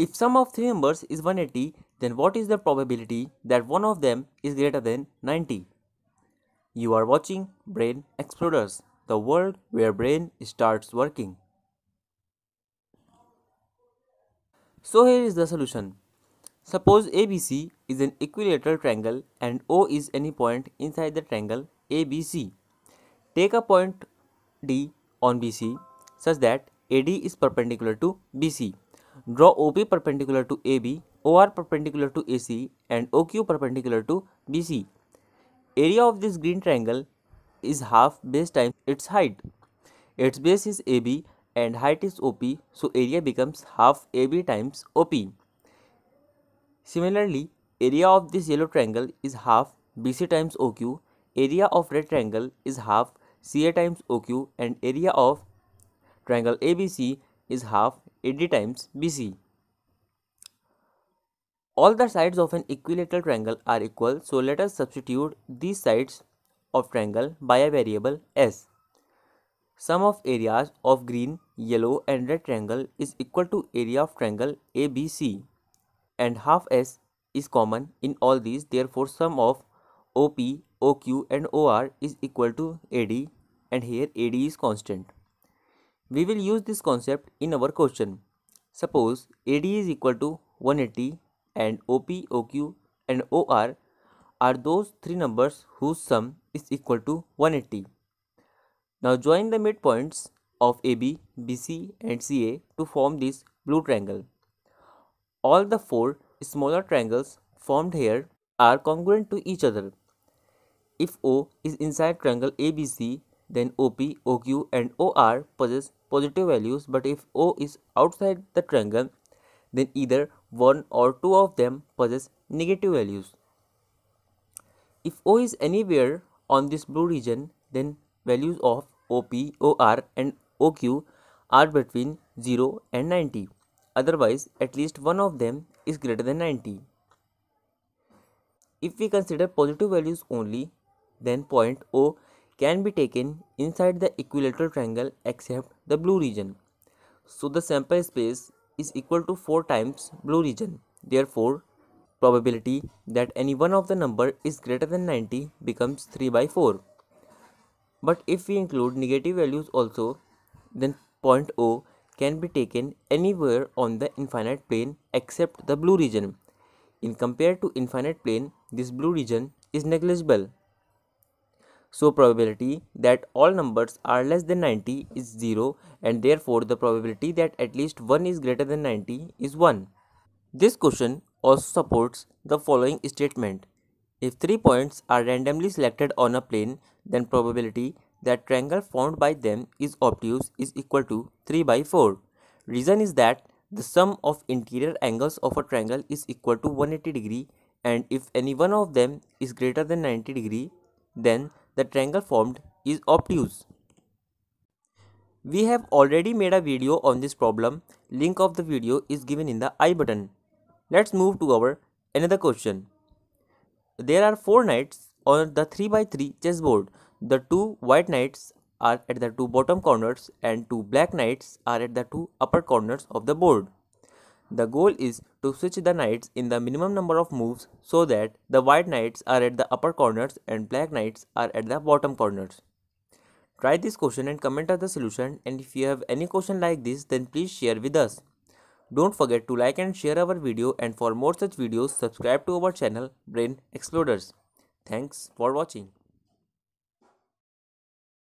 If sum of three numbers is 180, then what is the probability that one of them is greater than 90? You are watching Brain Explorers, the world where brain starts working. So here is the solution. Suppose ABC is an equilateral triangle and O is any point inside the triangle ABC. Take a point D on BC such that AD is perpendicular to BC. Draw OP perpendicular to AB, OR perpendicular to AC and OQ perpendicular to BC. Area of this green triangle is half base times its height. Its base is AB and height is OP so area becomes half AB times OP. Similarly, area of this yellow triangle is half BC times OQ, area of red triangle is half CA times OQ and area of triangle ABC is half AD times BC. All the sides of an equilateral triangle are equal, so let us substitute these sides of triangle by a variable S. Sum of areas of green, yellow and red triangle is equal to area of triangle ABC and half S is common in all these therefore sum of OP, OQ and OR is equal to AD and here AD is constant. We will use this concept in our question. Suppose AD is equal to 180 and OP, OQ and OR are those three numbers whose sum is equal to 180. Now join the midpoints of AB, BC and CA to form this blue triangle. All the four smaller triangles formed here are congruent to each other. If O is inside triangle ABC, then OP, OQ and OR possess positive values but if O is outside the triangle then either one or two of them possess negative values. If O is anywhere on this blue region then values of OP, OR and OQ are between 0 and 90 otherwise at least one of them is greater than 90. If we consider positive values only then point O can be taken inside the equilateral triangle except the blue region. So the sample space is equal to 4 times blue region. Therefore, probability that any one of the number is greater than 90 becomes 3 by 4. But if we include negative values also, then point O can be taken anywhere on the infinite plane except the blue region. In compared to infinite plane, this blue region is negligible. So probability that all numbers are less than 90 is 0 and therefore the probability that at least 1 is greater than 90 is 1. This question also supports the following statement. If three points are randomly selected on a plane, then probability that triangle formed by them is obtuse is equal to 3 by 4. Reason is that the sum of interior angles of a triangle is equal to 180 degree and if any one of them is greater than 90 degree, then the triangle formed is obtuse. We have already made a video on this problem. Link of the video is given in the I button. Let's move to our another question. There are four knights on the 3x3 chessboard. The two white knights are at the two bottom corners and two black knights are at the two upper corners of the board. The goal is to switch the knights in the minimum number of moves so that the white knights are at the upper corners and black knights are at the bottom corners. Try this question and comment on the solution and if you have any question like this then please share with us. Don't forget to like and share our video and for more such videos subscribe to our channel Brain Explorers. Thanks for watching.